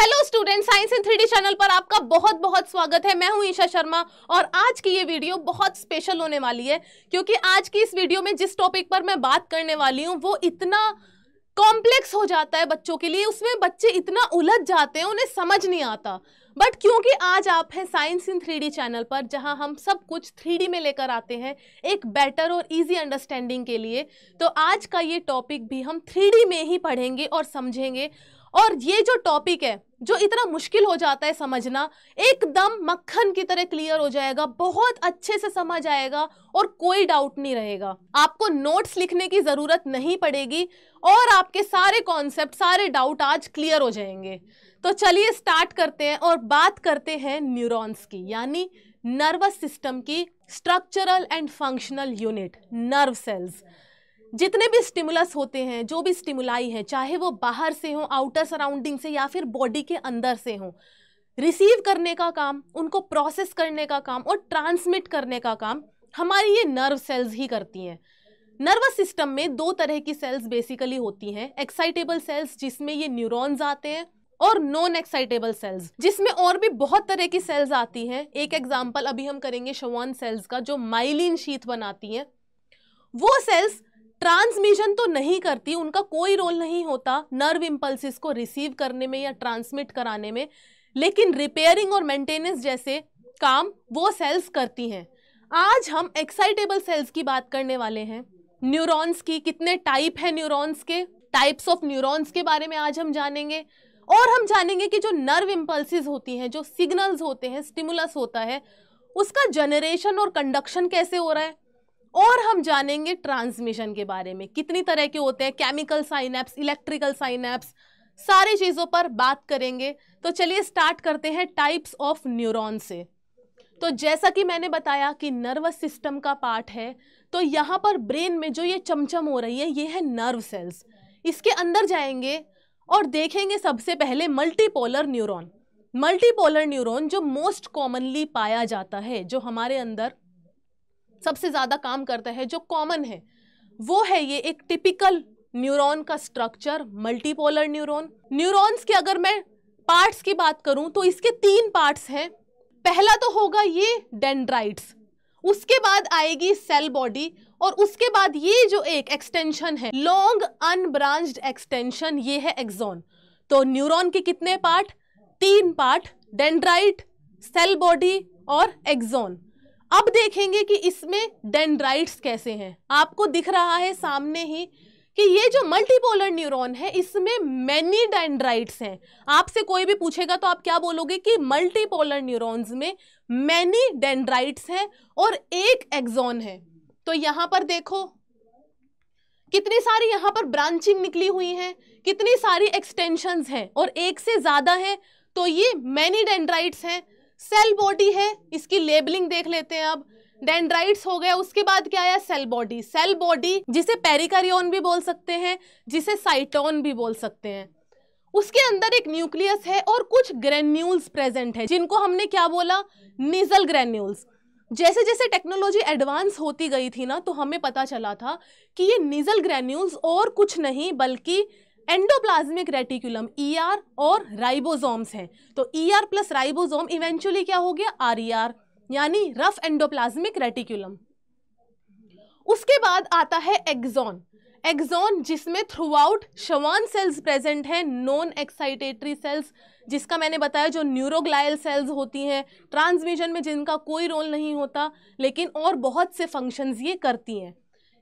hello student science in three channel पर आपका बहुत बहुत स्वागत है मैं हूं ईशा शर्मा और आज की ये वीडियो बहुत स्पेशल होने वाली है क्योंकि आज की इस वीडियो में जिस टॉपिक पर मैं बात करने वाली हूं वो इतना कॉम्प्लेक्स हो जाता है बच्चों के लिए उसमें बच्चे इतना उलझ जाते हैं उन्हें समझ नहीं आता बट क्योंकि आज आप हैं साइंस इन थ्री चैनल पर जहां हम सब कुछ थ्री में लेकर आते हैं एक बेटर और इजी अंडरस्टैंडिंग के लिए तो आज का ये टॉपिक भी हम थ्री में ही पढ़ेंगे और समझेंगे और ये जो टॉपिक है जो इतना मुश्किल हो जाता है समझना एकदम मक्खन की तरह क्लियर हो जाएगा बहुत अच्छे से समझ आएगा और कोई डाउट नहीं रहेगा आपको नोट्स लिखने की ज़रूरत नहीं पड़ेगी और आपके सारे कॉन्सेप्ट सारे डाउट आज क्लियर हो जाएंगे तो चलिए स्टार्ट करते हैं और बात करते हैं न्यूरॉन्स की यानी नर्वस सिस्टम की structural and functional unit nerve cells जितने भी स्टिमुलस होते हैं जो भी स्टिमुलाई हैं चाहे वो बाहर से हो आउटर सराउंडिंग से या फिर बॉडी के अंदर से हो रिसीव करने का काम उनको प्रोसेस करने का काम और ट्रांसमिट करने का काम हमारी ये नर्व सेल्स ही करती हैं नर्वस सिस्टम में दो तरह की सेल्स बेसिकली होती हैं एक्साइटेबल सेल्स जिसमें ये न्यूरॉन्स आते हैं और नॉन एक्साइटेबल सेल्स जिसमें और भी बहुत तरह की सेल्स आती हैं एक एग्जाम्पल अभी हम करेंगे शवान सेल्स का जो माइलिन शीत बनाती हैं वो सेल्स ट्रांसमिशन तो नहीं करती उनका कोई रोल नहीं होता नर्व इम्पल्सिस को रिसीव करने में या ट्रांसमिट कराने में लेकिन रिपेयरिंग और मेंटेनेंस जैसे काम वो सेल्स करती हैं आज हम एक्साइटेबल सेल्स की बात करने वाले हैं न्यूरॉन्स की कितने टाइप हैं न्यूरॉन्स के टाइप्स ऑफ न्यूरॉन्स के बारे में आज हम जानेंगे और हम जानेंगे कि जो नर्व इम्पल्सिस होती हैं जो सिग्नल्स होते हैं स्टिमुलस होता है उसका जनरेशन और कंडक्शन कैसे हो रहा है और हम जानेंगे ट्रांसमिशन के बारे में कितनी तरह के होते हैं केमिकल एप्स इलेक्ट्रिकल साइनेप्स सारी चीज़ों पर बात करेंगे तो चलिए स्टार्ट करते हैं टाइप्स ऑफ न्यूरोन से तो जैसा कि मैंने बताया कि नर्वस सिस्टम का पार्ट है तो यहाँ पर ब्रेन में जो ये चमचम हो रही है ये है नर्व सेल्स इसके अंदर जाएंगे और देखेंगे सबसे पहले मल्टीपोलर न्यूरॉन मल्टीपोलर न्यूरॉन जो मोस्ट कॉमनली पाया जाता है जो हमारे अंदर सबसे ज़्यादा काम करता है जो कॉमन है वो है ये एक टिपिकल न्यूरॉन का स्ट्रक्चर मल्टीपोलर न्यूरॉन न्यूरॉन्स के अगर मैं पार्ट्स की बात करूं तो इसके तीन पार्ट्स हैं पहला तो होगा ये डेंड्राइट्स उसके बाद आएगी सेल बॉडी और उसके बाद ये जो एक एक्सटेंशन है लॉन्ग अनब्रांच्ड एक्सटेंशन ये है एक्जोन तो न्यूरॉन के कितने पार्ट तीन पार्ट डेंड्राइट सेल बॉडी और एक्जोन अब देखेंगे कि इसमें डेंड्राइट्स कैसे हैं आपको दिख रहा है सामने ही कि ये जो मल्टीपोलर न्यूरॉन है इसमें मैनी डेंड्राइट्स हैं आपसे कोई भी पूछेगा तो आप क्या बोलोगे कि मल्टीपोलर न्यूरॉन्स में मैनी डेंड्राइट्स हैं और एक एक्सॉन है तो यहां पर देखो कितनी सारी यहां पर ब्रांचिंग निकली हुई हैं कितनी सारी एक्सटेंशंस हैं और एक से ज़्यादा हैं तो ये मैनी डेंड्राइट्स हैं सेल बॉडी है इसकी लेबलिंग देख लेते हैं अब डेंड्राइट्स हो गया उसके बाद क्या आया सेल बॉडी सेल बॉडी जिसे पेरिकारियोन भी बोल सकते हैं जिसे साइटोन भी बोल सकते हैं उसके अंदर एक न्यूक्लियस है और कुछ ग्रेन्यूल्स प्रेजेंट है जिनको हमने क्या बोला निजल ग्रेन्यूल्स जैसे जैसे टेक्नोलॉजी एडवांस होती गई थी ना तो हमें पता चला था कि ये निजल ग्रेन्यूल्स और कुछ नहीं बल्कि एंडोप्लाज्मिक रेटिकुलम ईआर और राइबोसोम्स हैं तो ईआर प्लस राइबोसोम इवेंचुअली क्या हो गया आरईआर e यानी रफ एंडोप्लाज्मिक रेटिकुलम उसके बाद आता है एक्सॉन एक्सॉन जिसमें throughout Schwann cells present हैं नॉन एक्साइटेटरी सेल्स जिसका मैंने बताया जो न्यूरोग्लायल सेल्स होती हैं ट्रांसमिशन में जिनका कोई रोल नहीं होता लेकिन और बहुत से फंक्शंस ये करती हैं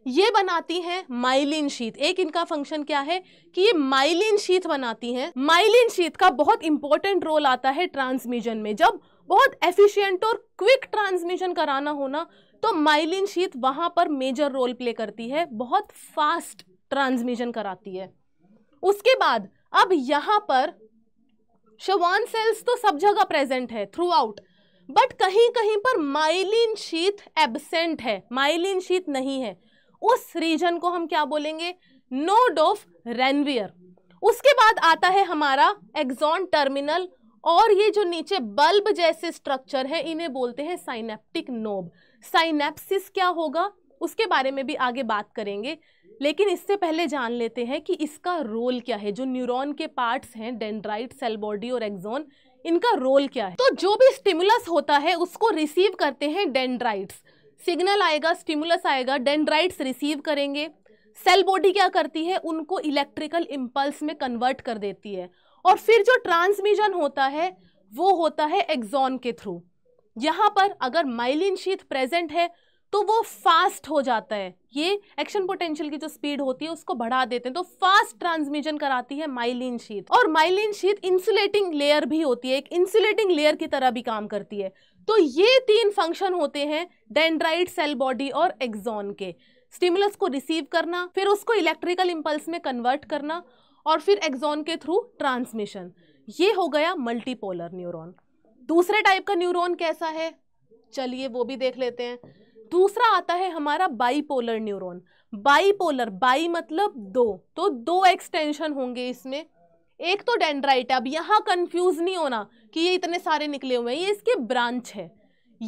ये बनाती हैं माइलिन शीत एक इनका फंक्शन क्या है कि ये माइलिन शीत बनाती हैं माइलिन शीत का बहुत इंपॉर्टेंट रोल आता है ट्रांसमिशन में जब बहुत एफिशिएंट और क्विक ट्रांसमिशन कराना होना तो माइलिन शीत वहाँ पर मेजर रोल प्ले करती है बहुत फास्ट ट्रांसमिशन कराती है उसके बाद अब यहाँ पर शवान सेल्स तो सब जगह प्रेजेंट है थ्रू आउट बट कहीं कहीं पर माइलिन शीत एबसेंट है माइलिन शीत नहीं है उस रीजन को हम क्या बोलेंगे नोड ऑफ रेनवियर उसके बाद आता है हमारा एग्जॉन टर्मिनल और ये जो नीचे बल्ब जैसे स्ट्रक्चर है इन्हें बोलते हैं साइनेप्टिक नोब साइनेप्सिस क्या होगा उसके बारे में भी आगे बात करेंगे लेकिन इससे पहले जान लेते हैं कि इसका रोल क्या है जो न्यूरॉन के पार्ट्स हैं डेंड्राइट सेल बॉडी और एग्जोन इनका रोल क्या है तो जो भी स्टिमुलस होता है उसको रिसीव करते हैं डेंड्राइट्स सिग्नल आएगा स्टिमुलस आएगा डेंड्राइट्स रिसीव करेंगे सेल बॉडी क्या करती है उनको इलेक्ट्रिकल इम्पल्स में कन्वर्ट कर देती है और फिर जो ट्रांसमिशन होता है वो होता है एग्जॉन के थ्रू यहाँ पर अगर माइलिन शीथ प्रेजेंट है तो वो फास्ट हो जाता है ये एक्शन पोटेंशियल की जो स्पीड होती है उसको बढ़ा देते हैं तो फास्ट ट्रांसमिशन कराती है माइलिन शीत और माइलिन शीत इंसुलेटिंग लेयर भी होती है एक इंसुलेटिंग लेयर की तरह भी काम करती है तो ये तीन फंक्शन होते हैं डेंड्राइड सेल बॉडी और एक्जॉन के स्टिमुलस को रिसीव करना फिर उसको इलेक्ट्रिकल इम्पल्स में कन्वर्ट करना और फिर एक्जॉन के थ्रू ट्रांसमिशन ये हो गया मल्टीपोलर न्यूरॉन दूसरे टाइप का न्यूरॉन कैसा है चलिए वो भी देख लेते हैं दूसरा आता है हमारा बाईपोलर न्यूरॉन बाईपोलर बाई मतलब दो तो दो एक्सटेंशन होंगे इसमें एक तो डेंड्राइट है अब यहाँ कंफ्यूज नहीं होना कि ये इतने सारे निकले हुए हैं ये इसके ब्रांच है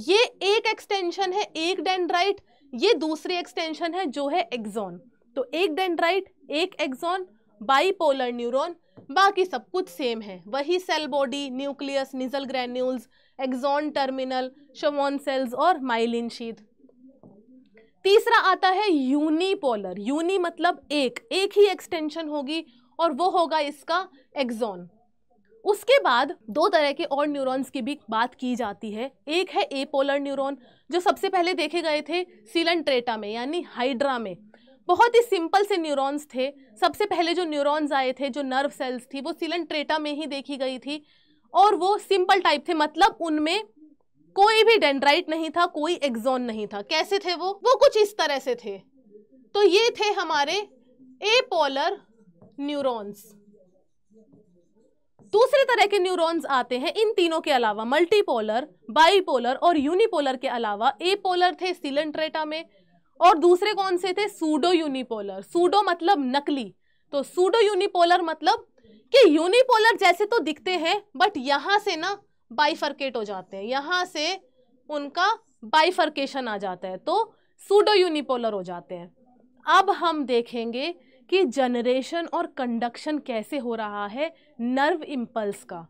ये एक एक्सटेंशन है एक डेंड्राइट ये दूसरी एक्सटेंशन है जो है एग्जॉन तो एक डेंड्राइट एक एक्जॉन बाईपोलर न्यूरॉन बाकी सब कुछ सेम है वही cell body nucleus Nissl granules axon terminal Schwann cells और माइलिन शीथ तीसरा आता है यूनिपोलर यूनि मतलब एक एक ही एक्सटेंशन होगी और वो होगा इसका एक्जोन उसके बाद दो तरह के और न्यूरॉन्स की भी बात की जाती है एक है ए पोलर न्यूरोन जो सबसे पहले देखे गए थे ट्रेटा में यानी हाइड्रा में बहुत ही सिंपल से न्यूरॉन्स थे सबसे पहले जो न्यूरॉन्स आए थे जो नर्व सेल्स थी वो ट्रेटा में ही देखी गई थी और वो सिंपल टाइप थे मतलब उनमें कोई भी डेंड्राइट नहीं था कोई एक्सॉन नहीं था कैसे थे वो वो कुछ इस तरह से थे तो ये थे हमारे ए पोलर न्यूरॉन्स दूसरे तरह के न्यूरॉन्स आते हैं इन तीनों के अलावा मल्टीपोलर बाईपोलर और यूनिपोलर के अलावा ए पोलर थे सिलेंट्रेटा में और दूसरे कौन से थे सूडो यूनिपोलर सूडो मतलब नकली तो सूडो यूनिपोलर मतलब कि यूनिपोलर जैसे तो दिखते हैं बट यहाँ से ना बाइफर्केट हो जाते हैं यहाँ से उनका बाइफर्केशन आ जाता है तो सूडो यूनिपोलर हो जाते हैं अब हम देखेंगे कि जनरेशन और कंडक्शन कैसे हो रहा है नर्व इम्पल्स का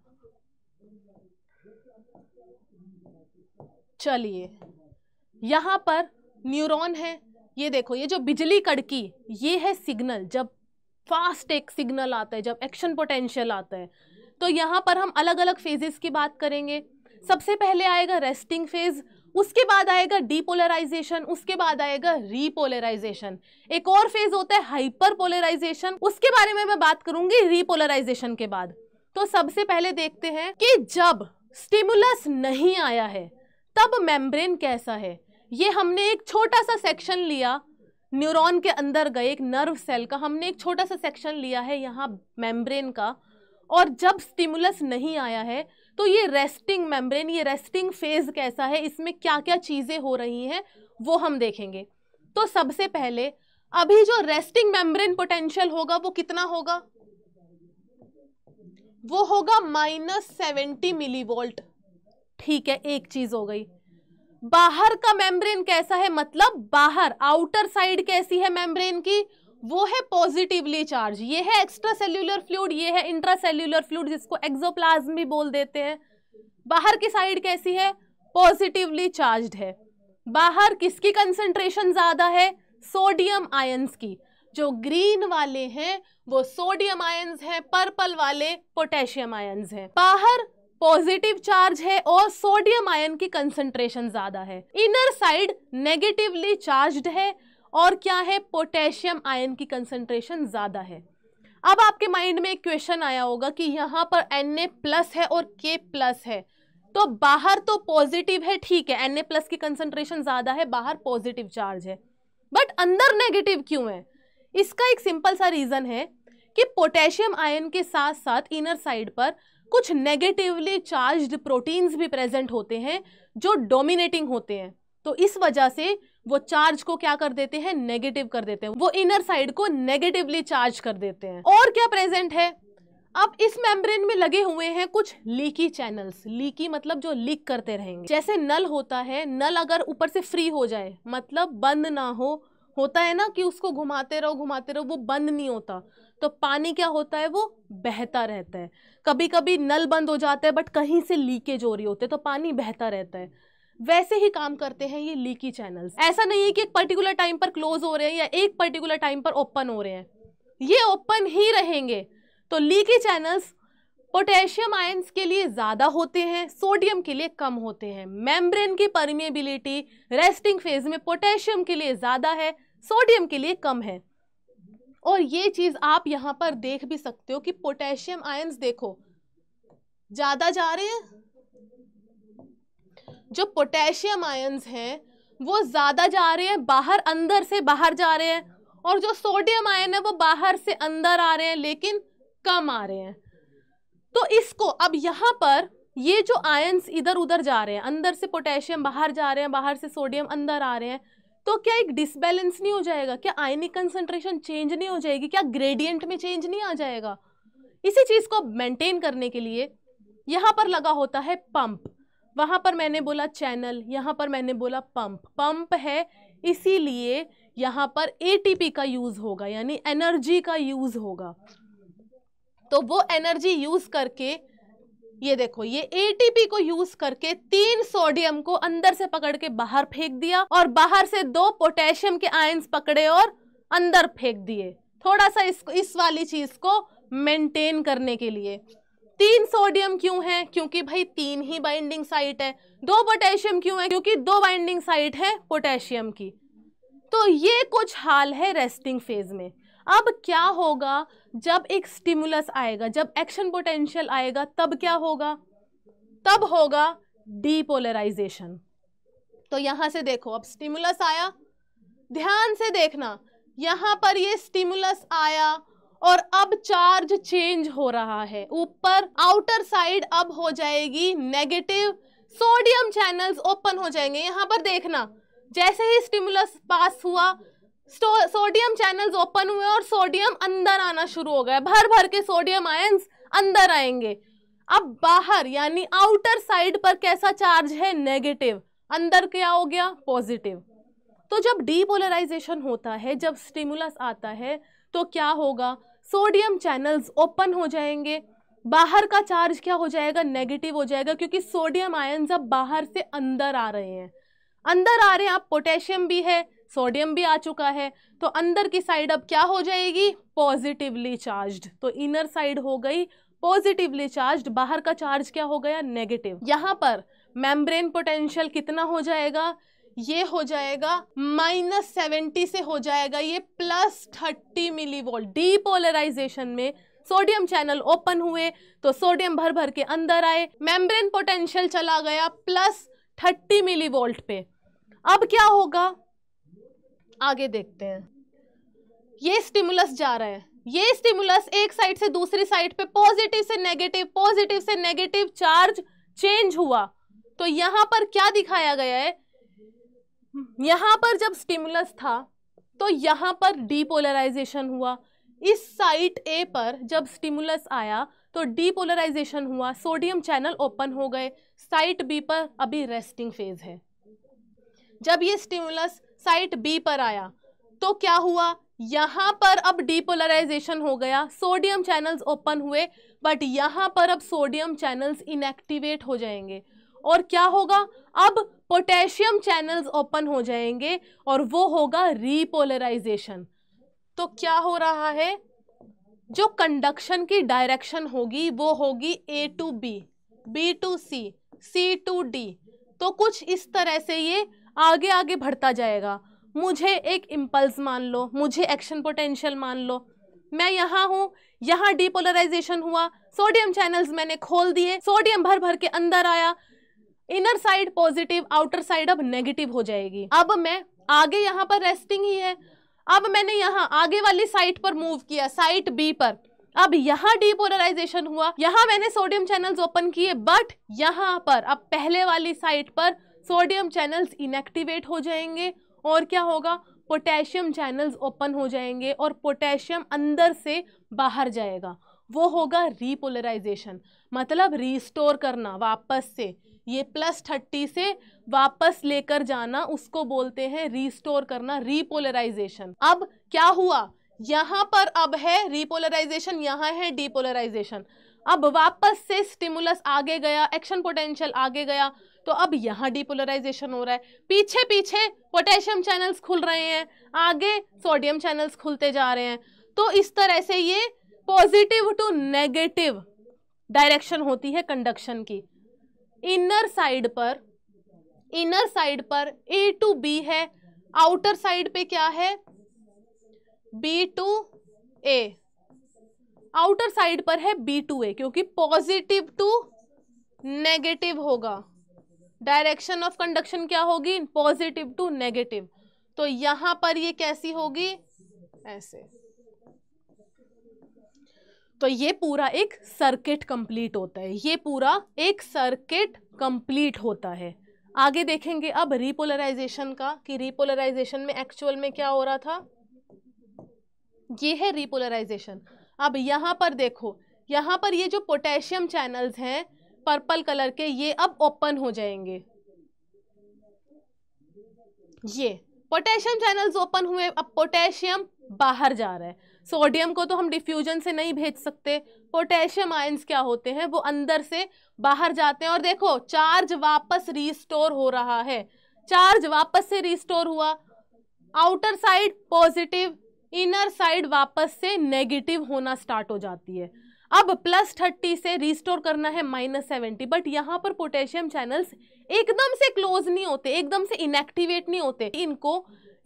चलिए यहाँ पर न्यूरॉन है ये देखो ये जो बिजली कड़की ये है सिग्नल जब फास्ट एक सिग्नल आता है जब एक्शन पोटेंशियल आता है तो यहाँ पर हम अलग अलग फेजेस की बात करेंगे सबसे पहले आएगा रेस्टिंग फेज उसके बाद आएगा डीपोलराइजेशन उसके बाद आएगा रीपोलराइजेशन एक और फेज होता है हाइपर पोलराइजेशन उसके बारे में मैं बात करूंगी रीपोलराइजेशन के बाद तो सबसे पहले देखते हैं कि जब स्टिमुलस नहीं आया है तब मेम्ब्रेन कैसा है ये हमने एक छोटा सा सेक्शन लिया न्यूरॉन के अंदर गए एक नर्व सेल का हमने एक छोटा सा सेक्शन लिया है यहाँ मेम्ब्रेन का और जब स्टिमुलस नहीं आया है तो ये रेस्टिंग मेम्ब्रेन ये रेस्टिंग फेज कैसा है इसमें क्या क्या चीज़ें हो रही हैं वो हम देखेंगे तो सबसे पहले अभी जो रेस्टिंग मेम्ब्रेन पोटेंशियल होगा वो कितना होगा वो होगा माइनस सेवेंटी मिली वोल्ट ठीक है एक चीज हो गई बाहर का मेम्ब्रेन कैसा है मतलब बाहर आउटर साइड कैसी है मेम्ब्रेन की वो है पॉजिटिवली चार्ज ये है एक्स्ट्रा सेल्यूलर फ्लूड ये है इंट्रा सेल्यूलर फ्लूड जिसको एक्जोप्लाज्म भी बोल देते हैं बाहर की साइड कैसी है पॉजिटिवली चार्ज है बाहर किसकी कंसेंट्रेशन ज़्यादा है सोडियम आयन्स की जो ग्रीन वाले हैं वो सोडियम आयन्स हैं पर्पल वाले पोटेशियम आयन्स हैं बाहर पॉजिटिव चार्ज है और सोडियम आयन की कंसेंट्रेशन ज्यादा है इनर साइड नेगेटिवली चार्ज्ड है और क्या है पोटेशियम आयन की कंसनट्रेशन ज़्यादा है अब आपके माइंड में एक क्वेश्चन आया होगा कि यहाँ पर एन ए प्लस है और के प्लस है तो बाहर तो पॉजिटिव है ठीक है एन ए प्लस की कंसनट्रेशन ज़्यादा है बाहर पॉजिटिव चार्ज है बट अंदर नेगेटिव क्यों है इसका एक सिंपल सा रीज़न है कि पोटेशियम आयन के साथ साथ इनर साइड पर कुछ नेगेटिवली चार्ज्ड प्रोटीन्स भी प्रेजेंट होते हैं जो डोमिनेटिंग होते हैं तो इस वजह से वो चार्ज को क्या कर देते हैं नेगेटिव कर देते हैं वो इनर साइड को नेगेटिवली चार्ज कर देते हैं और क्या प्रेजेंट है अब इस मेम्ब्रेन में लगे हुए हैं कुछ लीकी चैनल्स लीकी मतलब जो लीक करते रहेंगे जैसे नल होता है नल अगर ऊपर से फ्री हो जाए मतलब बंद ना हो होता है ना कि उसको घुमाते रहो घुमाते रहो वो बंद नहीं होता तो पानी क्या होता है वो बहता रहता है कभी कभी नल बंद हो जाता है बट कहीं से लीकेज हो रही होती है तो पानी बहता रहता है वैसे ही काम करते हैं ये लीकी चैनल्स ऐसा नहीं है कि एक पर्टिकुलर टाइम पर क्लोज हो रहे हैं या एक पर्टिकुलर टाइम पर ओपन हो रहे हैं ये ओपन ही रहेंगे तो लीकी चैनल्स पोटेशियम आयंस के लिए ज़्यादा होते हैं सोडियम के लिए कम होते हैं मेम्ब्रेन की परमिएबिलिटी रेस्टिंग फेज में पोटेशियम के लिए ज़्यादा है सोडियम के लिए कम है और ये चीज़ आप यहाँ पर देख भी सकते हो कि पोटेशियम आयंस देखो ज़्यादा जा रहे हैं जो पोटेशियम आयंस हैं वो ज़्यादा जा रहे हैं बाहर अंदर से बाहर जा रहे हैं और जो सोडियम आयन है वो बाहर से अंदर आ रहे हैं लेकिन कम आ रहे हैं तो इसको अब यहाँ पर ये जो आयंस इधर उधर जा रहे हैं अंदर से पोटेशियम बाहर जा रहे हैं बाहर से सोडियम अंदर आ रहे हैं तो क्या एक डिसबैलेंस नहीं हो जाएगा क्या आयनिक कंसनट्रेशन चेंज नहीं हो जाएगी क्या ग्रेडियंट में चेंज नहीं आ जाएगा इसी चीज़ को मेंटेन करने के लिए यहाँ पर लगा होता है पंप वहाँ पर मैंने बोला चैनल यहाँ पर मैंने बोला पंप पंप है इसीलिए यहाँ पर एटीपी का यूज़ होगा यानी एनर्जी का यूज़ होगा तो वो एनर्जी यूज़ करके ये देखो ये एटीपी को यूज करके तीन सोडियम को अंदर से पकड़ के बाहर फेंक दिया और बाहर से दो पोटेशियम के आयंस पकड़े और अंदर फेंक दिए थोड़ा सा इसको इस वाली चीज को मेंटेन करने के लिए तीन सोडियम क्यों है क्योंकि भाई तीन ही बाइंडिंग साइट है दो पोटेशियम क्यों है क्योंकि दो बाइंडिंग साइट है पोटेशियम की तो ये कुछ हाल है रेस्टिंग फेज में अब क्या होगा जब एक स्टिमुलस आएगा जब एक्शन पोटेंशियल आएगा तब क्या होगा तब होगा डीपोलराइजेशन तो यहां से देखो अब स्टिमुलस आया ध्यान से देखना यहां पर ये स्टिमुलस आया और अब चार्ज चेंज हो रहा है ऊपर आउटर साइड अब हो जाएगी नेगेटिव सोडियम चैनल्स ओपन हो जाएंगे यहाँ पर देखना जैसे ही स्टिमुलस पास हुआ सोडियम चैनल्स ओपन हुए और सोडियम अंदर आना शुरू हो गया भर भर के सोडियम आयंस अंदर आएंगे अब बाहर यानी आउटर साइड पर कैसा चार्ज है नेगेटिव अंदर क्या हो गया पॉजिटिव तो जब डीपोलराइजेशन होता है जब स्टिमुलस आता है तो क्या होगा सोडियम चैनल्स ओपन हो जाएंगे बाहर का चार्ज क्या हो जाएगा नेगेटिव हो जाएगा क्योंकि सोडियम आयन्स अब बाहर से अंदर आ रहे हैं अंदर आ रहे हैं आप पोटेशियम भी है सोडियम भी आ चुका है तो अंदर की साइड अब क्या हो जाएगी पॉजिटिवली चार्ज्ड तो इनर साइड हो गई पॉजिटिवली चार्ज्ड बाहर का चार्ज क्या हो गया नेगेटिव यहाँ पर मेम्ब्रेन पोटेंशियल कितना हो जाएगा ये हो जाएगा माइनस सेवेंटी से हो जाएगा ये plus thirty millivolt depolarization में सोडियम चैनल ओपन हुए तो सोडियम भर भर के अंदर आए मेम्ब्रेन पोटेंशियल चला गया प्लस थर्टी मिली वोल्ट पे अब क्या होगा आगे देखते हैं ये स्टिमुलस जा रहा है ये स्टिमुलस एक साइड से दूसरी साइड पे पॉजिटिव से नेगेटिव पॉजिटिव से नेगेटिव चार्ज चेंज हुआ तो यहां पर क्या दिखाया गया है यहाँ पर जब स्टिमुलस था तो यहाँ पर डीपोलराइजेशन हुआ इस साइट ए पर जब स्टिमुलस आया तो डीपोलराइजेशन हुआ सोडियम चैनल ओपन हो गए साइट बी पर अभी रेस्टिंग फेज है जब ये स्टिमुलस साइट बी पर आया तो क्या हुआ यहाँ पर अब डीपोलराइजेशन हो गया सोडियम चैनल्स ओपन हुए बट यहाँ पर अब सोडियम चैनल्स इनएक्टिवेट हो जाएंगे और क्या होगा अब पोटेशियम चैनल्स ओपन हो जाएंगे और वो होगा रीपोलराइजेशन तो क्या हो रहा है जो कंडक्शन की डायरेक्शन होगी वो होगी A to B B to C C to D तो कुछ इस तरह से ये आगे आगे बढ़ता जाएगा मुझे एक इम्पल्स मान लो मुझे एक्शन पोटेंशियल मान लो मैं यहाँ हूँ यहाँ डीपोलराइजेशन हुआ सोडियम चैनल्स मैंने खोल दिए सोडियम भर भर के अंदर आया inner side positive outer side अब नेगेटिव हो जाएगी अब मैं आगे यहाँ पर रेस्टिंग ही है अब मैंने यहाँ आगे वाली साइट पर मूव किया साइट बी पर अब यहाँ डीपोलराइजेशन हुआ यहाँ मैंने सोडियम चैनल्स ओपन किए बट यहाँ पर अब पहले वाली साइट पर सोडियम चैनल्स इनएक्टिवेट हो जाएंगे और क्या होगा पोटेशियम चैनल्स ओपन हो जाएंगे और पोटेशियम अंदर से बाहर जाएगा वो होगा रीपोलराइजेशन मतलब रीस्टोर करना वापस से ये प्लस थर्टी से वापस लेकर जाना उसको बोलते हैं रीस्टोर करना रीपोलराइजेशन अब क्या हुआ यहाँ पर अब है रीपोलराइजेशन यहाँ है डीपोलराइजेशन अब वापस से स्टिमुलस आगे गया एक्शन पोटेंशियल आगे गया तो अब यहाँ डीपोलराइजेशन हो रहा है पीछे पीछे पोटेशियम चैनल्स खुल रहे हैं आगे सोडियम चैनल्स खुलते जा रहे हैं तो इस तरह से ये पॉजिटिव टू नेगेटिव डायरेक्शन होती है कंडक्शन की इनर साइड पर इनर साइड पर ए टू बी है आउटर साइड पे क्या है B to A outer side पर है बी टू ए क्योंकि पॉजिटिव टू नेगेटिव होगा डायरेक्शन ऑफ कंडक्शन क्या होगी पॉजिटिव टू नेगेटिव तो यहां पर ये कैसी होगी ऐसे तो ये पूरा एक सर्किट कंप्लीट होता है ये पूरा एक सर्किट कंप्लीट होता है आगे देखेंगे अब रिपोलराइजेशन का कि रिपोलराइजेशन में एक्चुअल में क्या हो रहा था ये है रिपोलराइजेशन अब यहाँ पर देखो यहाँ पर ये जो पोटेशियम चैनल्स हैं पर्पल कलर के ये अब ओपन हो जाएंगे ये पोटेशियम चैनल्स ओपन हुए अब पोटेशियम बाहर जा रहा है सोडियम को तो हम डिफ्यूजन से नहीं भेज सकते पोटेशियम आयंस क्या होते हैं वो अंदर से बाहर जाते हैं और देखो चार्ज वापस रिस्टोर हो रहा है चार्ज वापस से रिस्टोर हुआ outer side positive inner side वापस से नेगेटिव होना स्टार्ट हो जाती है अब प्लस थर्टी से रिस्टोर करना है माइनस सेवेंटी बट यहाँ पर पोटेशियम चैनल्स एकदम से क्लोज नहीं होते एकदम से इनएक्टिवेट नहीं होते इनको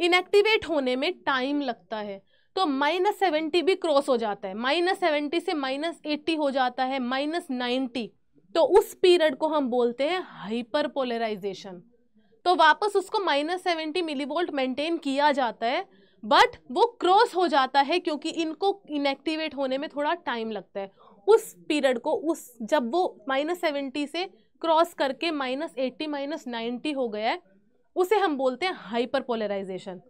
इनएक्टिवेट होने में टाइम लगता है तो माइनस सेवेंटी भी क्रॉस हो जाता है माइनस सेवेंटी से माइनस एट्टी हो जाता है माइनस नाइन्टी तो उस पीरियड को हम बोलते हैं हाइपर पोलराइजेशन तो वापस उसको माइनस सेवेंटी मिलीवोल्ट मेंटेन किया जाता है बट वो क्रॉस हो जाता है क्योंकि इनको इनएक्टिवेट होने में थोड़ा टाइम लगता है उस पीरियड को उस जब वो माइनस सेवेंटी से क्रॉस करके माइनस एट्टी माइनस नाइन्टी हो गया है उसे हम बोलते हैं हाइपर पोलराइजेशन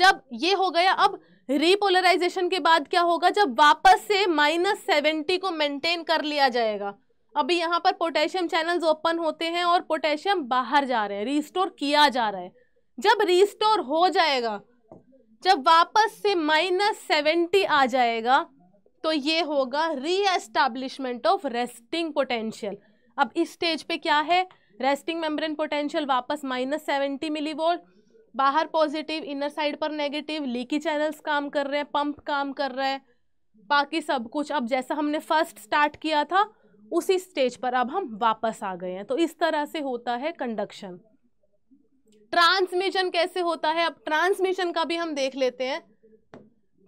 जब ये हो गया अब रीपोलराइजेशन के बाद क्या होगा जब वापस से माइनस सेवेंटी को मेंटेन कर लिया जाएगा अभी यहाँ पर पोटेशियम चैनल्स ओपन होते हैं और पोटेशियम बाहर जा रहे हैं रिस्टोर किया जा रहा है जब रिस्टोर हो जाएगा जब वापस से माइनस सेवेंटी आ जाएगा तो ये होगा री एस्टैब्लिशमेंट ऑफ रेस्टिंग पोटेंशियल अब इस स्टेज पे क्या है रेस्टिंग मेम्ब्रेन पोटेंशियल वापस माइनस सेवेंटी मिली वोल्ट बाहर पॉजिटिव इनर साइड पर नेगेटिव लीकी चैनल्स काम कर रहे हैं पंप काम कर रहे हैं बाकी सब कुछ अब जैसा हमने फर्स्ट स्टार्ट किया था उसी स्टेज पर अब हम वापस आ गए हैं तो इस तरह से होता है कंडक्शन ट्रांसमिशन कैसे होता है अब ट्रांसमिशन का भी हम देख लेते हैं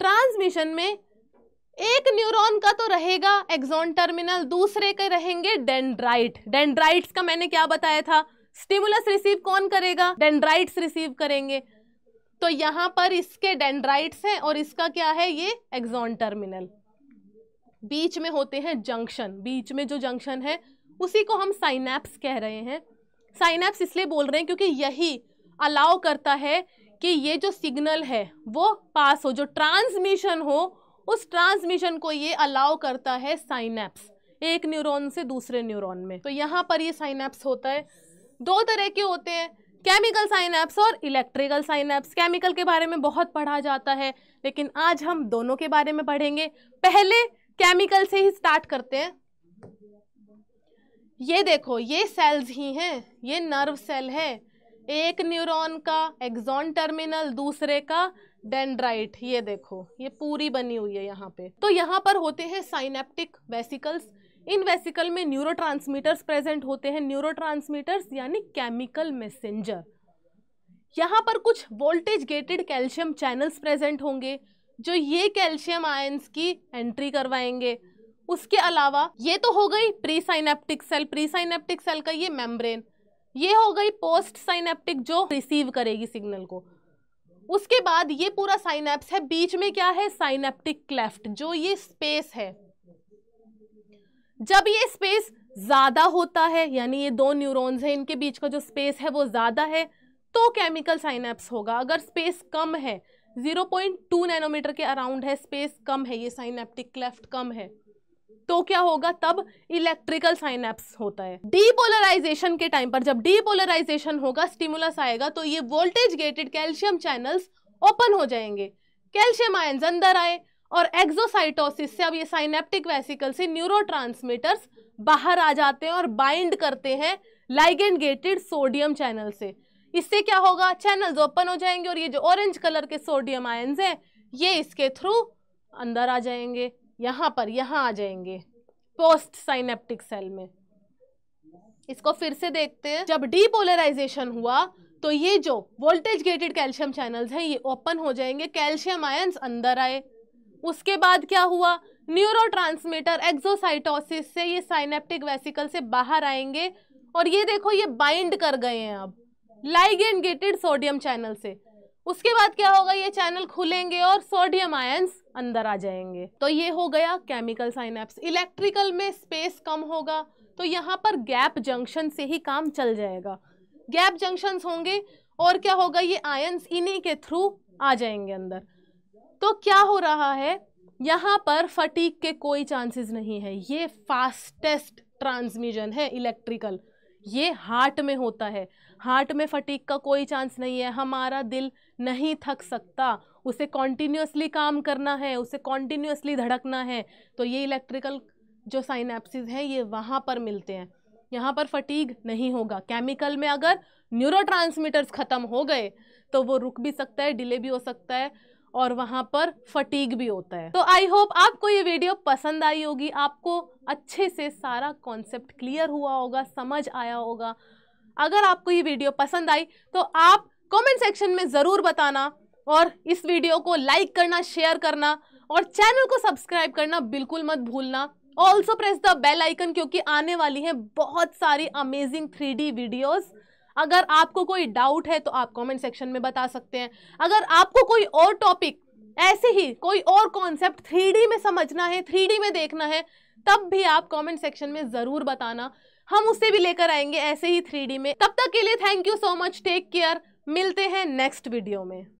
ट्रांसमिशन में एक न्यूरॉन का तो रहेगा एक्सॉन टर्मिनल दूसरे के रहेंगे डेंड्राइट डेंड्राइट्स का मैंने क्या बताया था स्टिमुलस रिसीव कौन करेगा डेंड्राइट्स रिसीव करेंगे तो यहाँ पर इसके डेंड्राइट्स हैं और इसका क्या है ये एग्जॉन टर्मिनल बीच में होते हैं जंक्शन बीच में जो जंक्शन है उसी को हम साइनेप्स कह रहे हैं साइनेप्स इसलिए बोल रहे हैं क्योंकि यही अलाउ करता है कि ये जो सिग्नल है वो पास हो जो ट्रांसमिशन हो उस ट्रांसमिशन को ये अलाउ करता है साइनेप्स एक न्यूरॉन से दूसरे न्यूरॉन में तो यहाँ पर ये साइनेप्स होता है दो तरह के होते हैं केमिकल साइनैप्स और इलेक्ट्रिकल साइनैप्स केमिकल के बारे में बहुत पढ़ा जाता है लेकिन आज हम दोनों के बारे में पढ़ेंगे पहले केमिकल से ही स्टार्ट करते हैं ये देखो ये सेल्स ही हैं ये नर्व सेल है एक न्यूरॉन का एग्जॉन टर्मिनल दूसरे का डेंड्राइट ये देखो ये पूरी बनी हुई है यहाँ पे तो यहाँ पर होते हैं साइनेप्टिक वेसिकल्स इन वेसिकल में न्यूरो प्रेजेंट होते हैं न्यूरो यानी केमिकल मैसेंजर यहाँ पर कुछ voltage gated calcium channels present होंगे जो ये कैल्शियम आयंस की एंट्री करवाएंगे उसके अलावा ये तो हो गई pre synaptic cell pre synaptic cell का ये मेम्ब्रेन ये हो गई पोस्ट साइनेप्टिक जो रिसीव करेगी सिग्नल को उसके बाद ये पूरा साइनेप्स है बीच में क्या है साइनेप्टिक क्लेफ्ट जो ये स्पेस है जब ये स्पेस ज़्यादा होता है यानी ये दो न्यूरॉन्स हैं इनके बीच का जो स्पेस है वो ज़्यादा है तो केमिकल साइनेप्स होगा अगर स्पेस कम है 0.2 नैनोमीटर के अराउंड है स्पेस कम है ये साइनेप्टिक क्लेफ्ट कम है तो क्या होगा तब इलेक्ट्रिकल साइनेप्स होता है डीपोलराइजेशन के टाइम पर जब डीपोलराइजेशन होगा स्टिमुलस आएगा तो ये voltage gated calcium channels open हो जाएंगे कैल्शियम आयन्स अंदर आए और एक्सोसाइटोसिस से अब ये साइनेप्टिक वेसिकल से न्यूरो बाहर आ जाते हैं और बाइंड करते हैं लाइगेंड गेटेड सोडियम चैनल से इससे क्या होगा चैनल्स ओपन हो जाएंगे और ये जो ऑरेंज कलर के सोडियम आयन्स हैं ये इसके थ्रू अंदर आ जाएंगे यहाँ पर यहाँ आ जाएंगे पोस्ट साइनेप्टिक सेल में इसको फिर से देखते हैं जब डीपोलराइजेशन हुआ तो ये जो वोल्टेज गेटेड कैल्शियम चैनल्स हैं ये ओपन हो जाएंगे कैल्शियम आयन्स अंदर आए उसके बाद क्या हुआ न्यूरो ट्रांसमीटर एक्जोसाइटोसिस से ये साइनेप्टिक वेसिकल से बाहर आएंगे और ये देखो ये बाइंड कर गए हैं अब लाइगेंड गेटेड सोडियम चैनल से उसके बाद क्या होगा ये चैनल खुलेंगे और सोडियम आयंस अंदर आ जाएंगे तो ये हो गया केमिकल साइनेप्स इलेक्ट्रिकल में स्पेस कम होगा तो यहाँ पर गैप जंक्शन से ही काम चल जाएगा गैप जंक्शंस होंगे और क्या होगा ये आयंस इन्हीं के थ्रू आ जाएंगे अंदर तो क्या हो रहा है यहाँ पर फटीक के कोई चांसेस नहीं है ये फास्टेस्ट ट्रांसमिशन है इलेक्ट्रिकल ये हार्ट में होता है हार्ट में फटीक का कोई चांस नहीं है हमारा दिल नहीं थक सकता उसे कॉन्टीन्यूसली काम करना है उसे कॉन्टीन्यूसली धड़कना है तो ये इलेक्ट्रिकल जो साइनेप्सिस हैं ये वहाँ पर मिलते हैं यहाँ पर फटीग नहीं होगा केमिकल में अगर न्यूरोट्रांसमीटर्स ख़त्म हो गए तो वो रुक भी सकता है डिले भी हो सकता है और वहाँ पर फटीक भी होता है तो आई होप आपको ये वीडियो पसंद आई होगी आपको अच्छे से सारा कॉन्सेप्ट क्लियर हुआ होगा समझ आया होगा अगर आपको ये वीडियो पसंद आई तो आप कमेंट सेक्शन में ज़रूर बताना और इस वीडियो को लाइक करना शेयर करना और चैनल को सब्सक्राइब करना बिल्कुल मत भूलना also press the bell icon क्योंकि आने वाली हैं बहुत सारी अमेजिंग थ्री वीडियोज़ अगर आपको कोई डाउट है तो आप कमेंट सेक्शन में बता सकते हैं अगर आपको कोई और टॉपिक ऐसे ही कोई और कॉन्सेप्ट थ्री में समझना है थ्री में देखना है तब भी आप कमेंट सेक्शन में ज़रूर बताना हम उससे भी लेकर आएंगे ऐसे ही थ्री में तब तक के लिए thank you so much take care मिलते हैं नेक्स्ट वीडियो में